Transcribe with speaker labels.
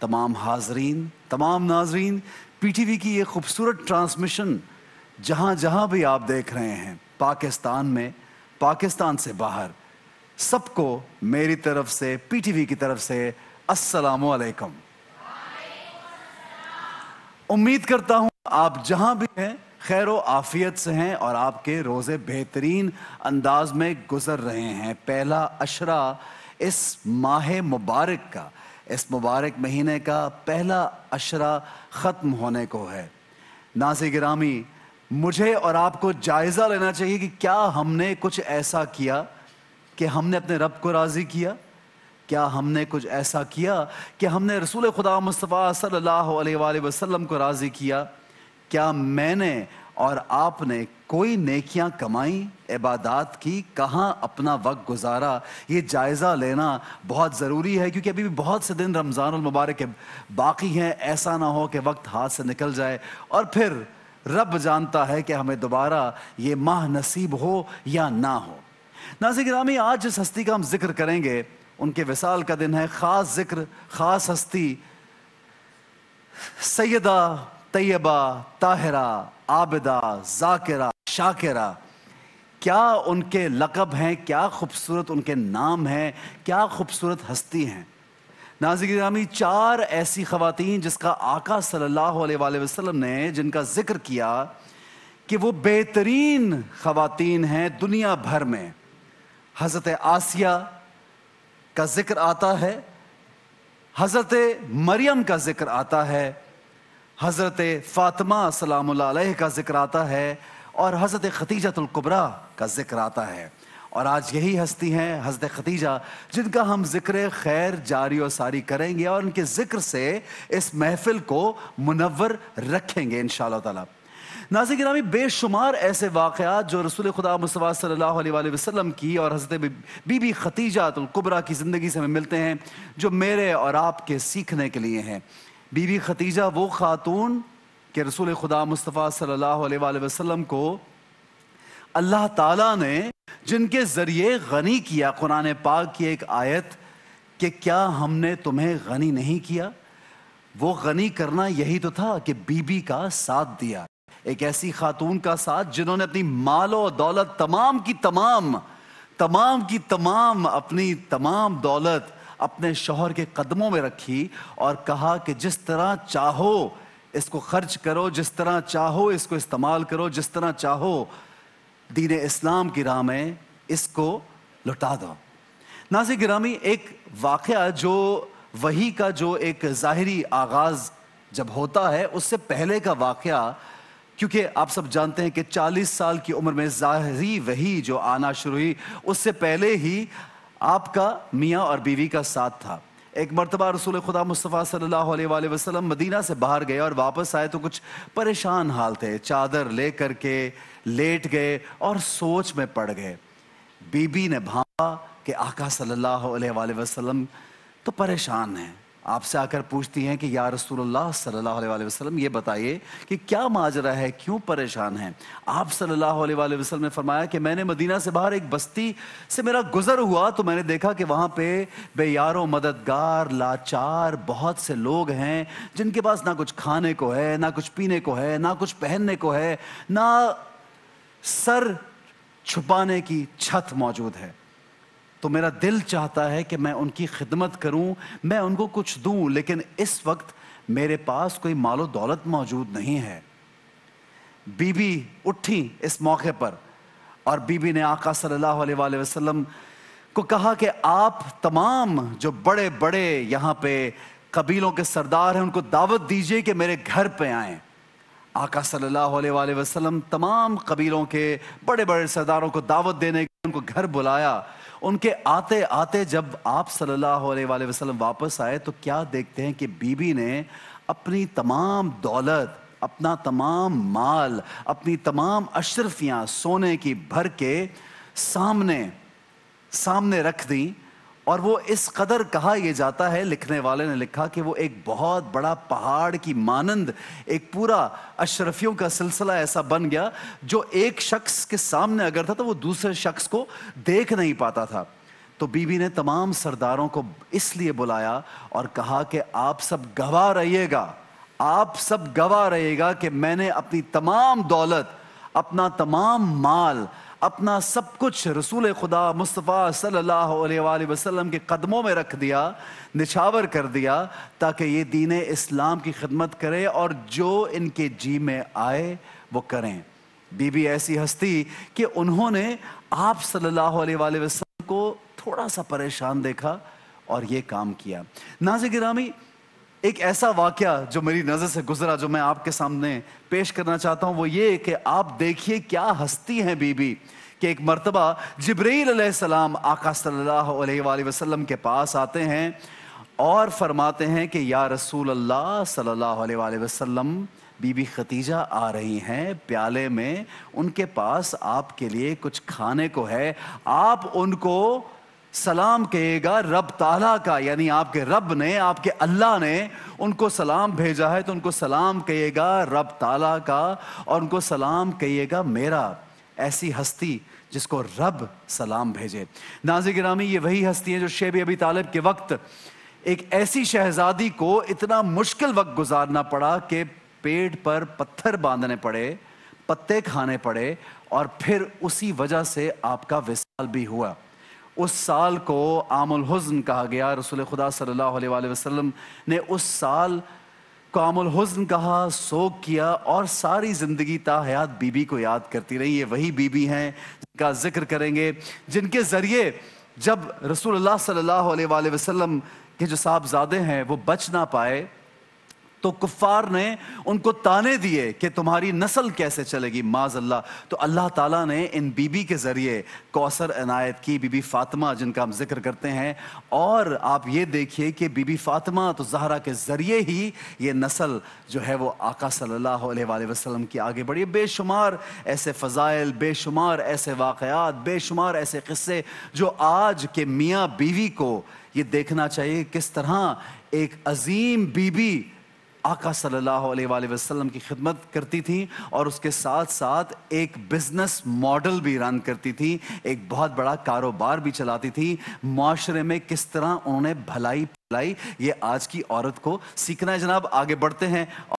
Speaker 1: तमाम हाजरीन तमाम नाजरीन पीटीवी की ये खूबसूरत ट्रांसमिशन जहाँ जहाँ भी आप देख रहे हैं पाकिस्तान में पाकिस्तान से बाहर सबको मेरी तरफ से पीटीवी की तरफ से अस्सलाम उम्मीद करता हूँ आप जहाँ भी हैं खैर आफियत से हैं और आपके रोज़े बेहतरीन अंदाज में गुजर रहे हैं पहला अशरा इस माह मुबारक का इस मुबारक महीने का पहला अशरा ख़त्म होने को है नाजी गिरामी मुझे और आपको जायज़ा लेना चाहिए कि क्या हमने कुछ ऐसा किया कि हमने अपने रब को राज़ी किया क्या हमने कुछ ऐसा किया कि हमने रसूल खुदा मुस्तफ़ा सल्लल्लाहु अलैहि वसल्लम को राज़ी किया क्या मैंने और आपने कोई नेकियां कमाई इबादत की कहाँ अपना वक्त गुजारा ये जायज़ा लेना बहुत ज़रूरी है क्योंकि अभी भी बहुत से दिन रमज़ान मुबारक के बाकी हैं ऐसा ना हो कि वक्त हाथ से निकल जाए और फिर रब जानता है कि हमें दोबारा ये माह नसीब हो या ना हो नाजिक ग्रामी आज जिस हस्ती का हम जिक्र करेंगे उनके विसाल का दिन है ख़ास जिक्र ख़ास हस्ती सैदा तैयबा ताहरा आबिदा जाकिरा शाकिरा क्या उनके लकब हैं क्या खूबसूरत उनके नाम हैं क्या खूबसूरत हस्ती हैं नाजिक चार ऐसी ख़वातीन जिसका आका सल्लल्लाहु अलैहि वसल्लम ने जिनका ज़िक्र किया कि वो बेहतरीन ख़वातीन हैं दुनिया भर में हज़रत आसिया का ज़िक्र आता है हज़रत मरियम का ज़िक्र आता है हज़रत फ़ातिमा सलाम का ज़िक्र आता है और हज़रत ख़तीजतुल्कुबरा का ज़िक्र आता है और आज यही हस्ती हैं हज़रत खतीजा जिनका हम ज़िक्र खैर जारी और सारी करेंगे और उनके ज़िक्र से इस महफिल को मुनवर रखेंगे इन ताला नाजिक नामी बेशुमार ऐसे वाक़ात जो रसूल खुदा मुसवा सल्लल्लाहु अलैहि वसल्लम की और हज़रत बीबी खतीजा की ज़िंदगी से हमें मिलते हैं जो मेरे और आपके सीखने के लिए हैं बीबी खतीजा वो खातून के रसूल खुदा मुस्तफ़ा सल्लल्लाहु अलैहि वसल्लम को अल्लाह ताला ने जिनके ज़रिए गनी किया कुरान पाक की एक आयत कि क्या हमने तुम्हें गनी नहीं किया वो गनी करना यही तो था कि बीबी का साथ दिया एक ऐसी खातून का साथ जिन्होंने अपनी मालो दौलत तमाम की तमाम तमाम की तमाम अपनी तमाम दौलत अपने शोहर के कदमों में रखी और कहा कि जिस तरह चाहो इसको खर्च करो जिस तरह चाहो इसको इस्तेमाल करो जिस तरह चाहो दीन इस्लाम की राह में इसको लुटा दो नाजी गिरामी एक वाक़ जो वही का जो एक ज़ाहरी आगाज़ जब होता है उससे पहले का वाक़ क्योंकि आप सब जानते हैं कि 40 साल की उम्र में ज़ाहरी वही जो आना शुरू हुई उससे पहले ही आपका मियाँ और बीवी का साथ था एक मरतबा रसूल खुदा मुस्तफ़ा सल्लल्लाहु अलैहि वसल्लम मदीना से बाहर गए और वापस आए तो कुछ परेशान हाल थे चादर ले करके लेट गए और सोच में पड़ गए बीबी ने भाँपा कि आका सल्लल्लाहु अलैहि वसल्लम तो परेशान हैं आपसे आकर पूछती हैं कि या रसूलुल्लाह सल्लल्लाहु अलैहि वसल्लम ये बताइए कि क्या माजरा है क्यों परेशान हैं आप सल्लल्लाहु अलैहि वसल्लम ने फरमाया कि मैंने मदीना से बाहर एक बस्ती से मेरा गुजर हुआ तो मैंने देखा कि वहाँ पे बेयारो मददगार लाचार बहुत से लोग हैं जिनके पास ना कुछ खाने को है ना कुछ पीने को है ना कुछ पहनने को है ना सर छुपाने की छत मौजूद है तो मेरा दिल चाहता है कि मैं उनकी खिदमत करूं मैं उनको कुछ दूं लेकिन इस वक्त मेरे पास कोई मालो दौलत मौजूद नहीं है बीबी उठी इस मौके पर और बीबी ने आका सल्लल्लाहु अलैहि वसल्लम को कहा कि आप तमाम जो बड़े बड़े यहाँ पे कबीलों के सरदार हैं उनको दावत दीजिए कि मेरे घर पे आए आका सल्लल्लाहु अलैहि वसल्लम तमाम कबीलों के बड़े बड़े सरदारों को दावत देने के उनको घर बुलाया उनके आते आते जब आप सल्लल्लाहु अलैहि वसल्लम वापस आए तो क्या देखते हैं कि बीबी ने अपनी तमाम दौलत अपना तमाम माल अपनी तमाम अशरफियाँ सोने की भर के सामने सामने रख दी और वो इस कदर कहा यह जाता है लिखने वाले ने लिखा कि वो एक बहुत बड़ा पहाड़ की मानंद एक पूरा अशरफियों का सिलसिला ऐसा बन गया जो एक शख्स के सामने अगर था तो वो दूसरे शख्स को देख नहीं पाता था तो बीबी ने तमाम सरदारों को इसलिए बुलाया और कहा कि आप सब गवाह रहिएगा आप सब गवाह रहिएगा कि मैंने अपनी तमाम दौलत अपना तमाम माल अपना सब कुछ रसूल खुदा मुस्तफ़ा सल्लल्लाहु अलैहि वसल्लम के कदमों में रख दिया निछावर कर दिया ताकि ये दीन इस्लाम की खिदमत करे और जो इनके जी में आए वो करें बीबी ऐसी हस्ती कि उन्होंने आप सल्लल्लाहु अलैहि वसल्लम को थोड़ा सा परेशान देखा और ये काम किया नाजिक गिरामी एक ऐसा वाक्य जो मेरी नज़र से गुजरा जो मैं आपके सामने पेश करना चाहता हूं वो ये कि आप देखिए क्या हस्ती हैं बीबी कि एक मरतबा जबरील सलाम आका सल्लल्लाहु अलैहि वसल्लम के पास आते हैं और फरमाते हैं कि या रसूल अल्लाह सल्लल्लाहु अलैहि वसल्लम बीबी खतीजा आ रही हैं प्याले में उनके पास आपके लिए कुछ खाने को है आप उनको सलाम कहेगा रब ताला का यानी आपके रब ने आपके अल्लाह ने उनको सलाम भेजा है तो उनको सलाम कहेगा रब ताला का और उनको सलाम कहिएगा मेरा ऐसी हस्ती जिसको रब सलाम भेजे नाजी गिरामी ये वही हस्ती है जो शेब अभी तालब के वक्त एक ऐसी शहजादी को इतना मुश्किल वक्त गुजारना पड़ा कि पेट पर पत्थर बांधने पड़े पत्ते खाने पड़े और फिर उसी वजह से आपका विशाल भी हुआ उस साल को आमुल हुज़न कहा गया रसूल खुदा सल्लल्लाहु अलैहि वसल्लम ने उस साल को आमुल हुज़न कहा सोग किया और सारी ज़िंदगी ता हयात बीबी को याद करती रही ये वही बीबी हैं जिनका जिक्र करेंगे जिनके ज़रिए जब रसूल सल्लल्लाहु अलैहि वसल्लम के जो साहबजादे हैं वो बच ना पाए तो कुफार ने उनको ताने दिए कि तुम्हारी नस्ल कैसे चलेगी माज अल्लाह तो अल्लाह ताला ने इन बीबी के ज़रिए कौसर अनायत की बीबी फ़ातिमा जिनका हम जिक्र करते हैं और आप ये देखिए कि बीबी फ़ातिमा तो जहरा के ज़रिए ही ये नस्ल जो है वो आका सल्ला वसलम की आगे बढ़ी बेशुमार ऐसे फ़ज़ाइल बेशुमार ऐसे वाकयात बेशुमार ऐसे किस्से जो आज के मियाँ बीवी को ये देखना चाहिए किस तरह एक अजीम बीबी आका सल्लल्लाहु अलैहि वसल्लम की खिदमत करती थी और उसके साथ साथ एक बिजनेस मॉडल भी रन करती थी एक बहुत बड़ा कारोबार भी चलाती थी माशरे में किस तरह उन्होंने भलाई भलाई ये आज की औरत को सीखना है जनाब आगे बढ़ते हैं